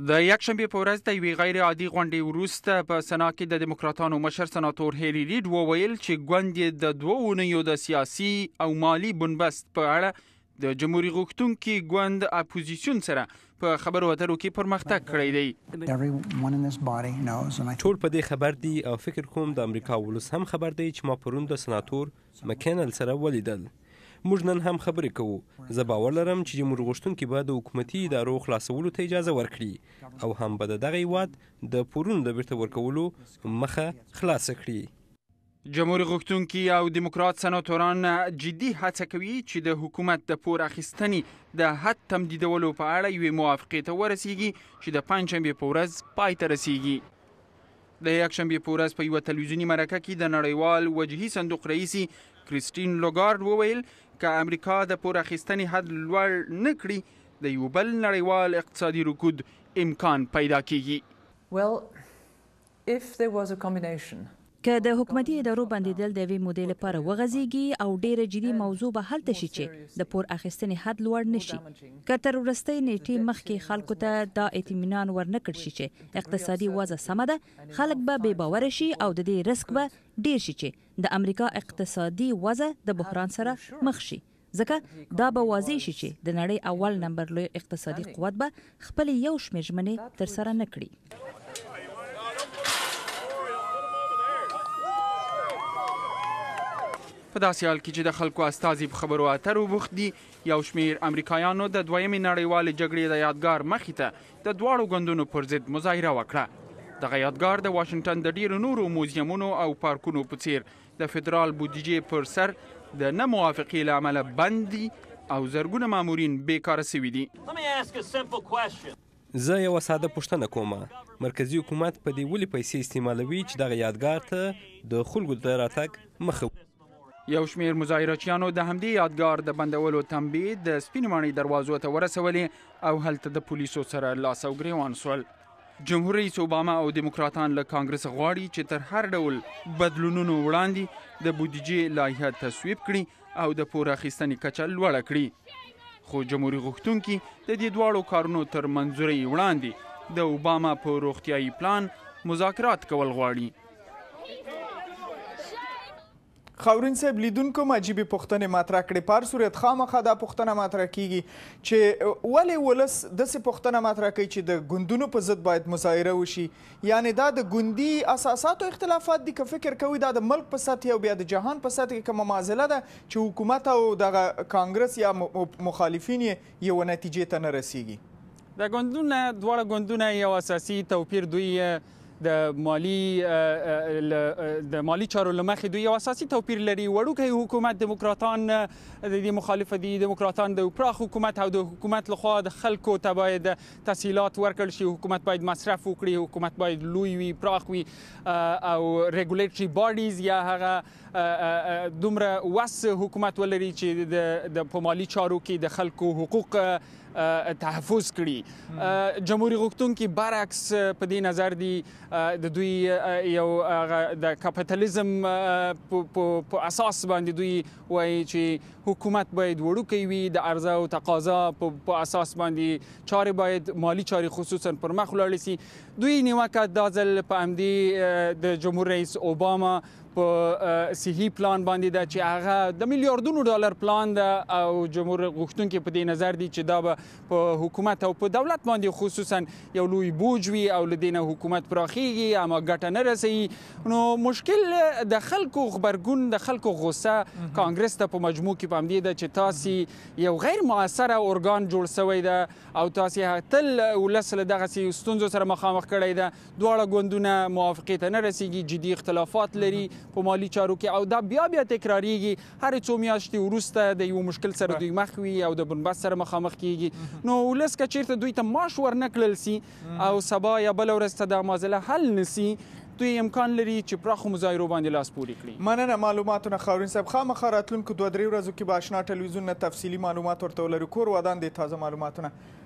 د یک شنبه په ورځ د وی غیر عادي غونډې وروسته په سنا کې د دیموکراتانو مشر سناتور هیری رید وویل چې ګوند د دوو نیو د سیاسي او مالی بنبست په اړه د جمهوریت غوښتونکو ګوند اپوزیسیون سره په خبرو اترو کې پرمختګ کړی دی ټول په دې خبر دی او فکر کوم د امریکا ولوس هم خبر دی چې ما پروند د سناتور مکینل سره ولیدل موږ نن هم خبرې کوو زه باور لرم چې جمهور غوښتونکي به د حکومتي ادارو خلاصولو ته اجازه ورکړي او هم به د دغه هیواد د پورونو د بیرته ورکولو مخه خلاصه کړي جمهور غوښتونکي او دیموکرات سناتوران جدي هڅه کوي چې د حکومت د پور اخیستنې د حد تمدیدولو په اړه یوې موافقې ته ورسیږي چې د پنځشنبې په ورځ پای ته رسیږي د یکشنبې په ورځ په یوه تلویزیوني مرکه کې د نړیوال وجهي صندوق رئیسی کریسټین لوګارد وویل چې امریکا د پور اخیستنې حد لوړ نه کړي د یو بل نړیوال اقتصادي رکود امکان پیدا کیږي well if there was a combination ک د حکومتي ادارو بندیدل د وی مودې لپاره وغځيږي او ډیره جدي موضوع به حل تشي چې د پور اخیستنې حد لوړ نشي ک تر ورستۍ نیټې مخکې خلکو ته دا اطمینان ورنکړ شي چې اقتصادي وضع سمه ده خلک به بے باور شي او د دې ریسک به ډیر شي چې د امریکا اقتصادي وضع د بحران سره مخ شي ځکه دا به واضح شي چې د نړۍ اول نمبر لوی اقتصادي قوت به خپل یو شمېر ژمنې تر سره نکړي په داسې حال کې چې د خلکو استازي په خبرو اترو بوخت دي یو شمیر امریکایانو د دویمې نړیوالې جګړې د یادګار مخې ته د دواړو ګوندونو پر ضد مظاهره وکړه دغه یادګار د واشنگټن د ډیرو نورو موزیمونو او پارکونو په څیر د فدرال بودیجې پر سر د نه موافقې له امله بند دي او زرګونه مامورین بیکاره سوي دي زه یو ساده پوښتنه کوم مرکزی حکومت په دې ولې پیسې استعمالوي چې دغه یادګار ته د خلکو د راتګ مخه یو شمیر مظاهرچیانو د همدې یادګار د بندولو تنبیه د سپینمانی دروازو ته ورسولې او هلته د پولیسو سره لاس او ګریوان شول جمهور رئیس اوباما او دیموکراتان له کانګرس غواړي چې تر هر ډول بدلونونو وړاندې د بودیجې لایحه تصویب کړي او د پور اخیستنې کچه لوړه کړي خو جمهور غوښتونکي د دې دواړو کارونو تر منځوري وړاندې د اوباما په روغتیايي پلان مذاکرات کول غواړي خاورین صاحب لیدونکو عجیب پوښتنه مطرح کړې په هر صورت خامخا دا پوښتنه مطرح کیږي چې ولې ولس داسې پوښتنه مطرح کوي چې د ګوندونو په ضد باید مظاهره وشي یعنې دا د ګوندي اساساتو اختلافات دي که فکر کوي دا د ملک په سطحې او بیا د جهان په سطحې کومه معضله ده چې حکومت او دغه کانګرس یا مخالفین یې یوه نتیجې ته نه رسیږي د ګوندونه دواړه ګوندونه یو اساسي توپیر دوی د مالی د مالی چارو لمخې دوی یو اساسي توپیر لري وړوکی حکومت دیموکراتان د مخالفه دي دیموکراتان د پراخ حکومت او د حکومت لخوا د خلکو ته باید تسهیلات ورکړل شي حکومت باید مصرف وکړي حکومت باید لوی وي پراخ وي او ریګولیټری باډیز یا هغه دومره وس حکومت ولري چې د په مالی چارو کې د خلکو حقوق تحفظ کړي جمهوریت غوښتونکي برعکس په دې نظر دي د دوی یو د کپټالیزم په اساس باندې دوی وایي چې حکومت باید وړوکی وي د عرضه او تقاضا په اساس باندې چارې باید مالی چارې خصوصا پر مخ ولاړ شي دوی نیوکه د ځل په امدی د جمهور رئیس اوباما په صحی پلان باندې دا چې هغه د میلیارډونو ډالر پلان دا او جمهور غوښتونکو په دې نظر دي چې دا به په حکومت او په دولت باندې خصوصا یو لوی بوج وي او لدینه حکومت پراخیږي اما ګټه نه رسي نو مشکل د خلکو خبرګون د خلکو غوسه کانګرس ته په مجموع کې پام دی چې تاسو یو غیر موثره اورګان جوړ شوی دا او تاسو تل ولسله دغه سي ستونزو سره مخامخ کړی دا دواړه ګوندونه موافقه ته نه رسیږي جدي اختلافات لري په مالی چارو کې او دا بیا بیا تکراریږي هر څو میاشتې وروسته د یو مشکل سره دوی مخ وي او د بنبست سره مخامخ کیږي نو ولس که چیرته دوی ته معاش ورنکړل سي او سبا یا بل ورځ ته دا مازله حل نسی دوی امکان لري چې پراخو مظاهرو باندې لاس پورې کړي مننه معلوماتونه خاورین صاحب خامخا راتلونکو دوه درې ورځو کې به آشنا ټلویزیون نه تفصیلي معلومات ورته ولرو کور ودان دي تازه معلوماتونه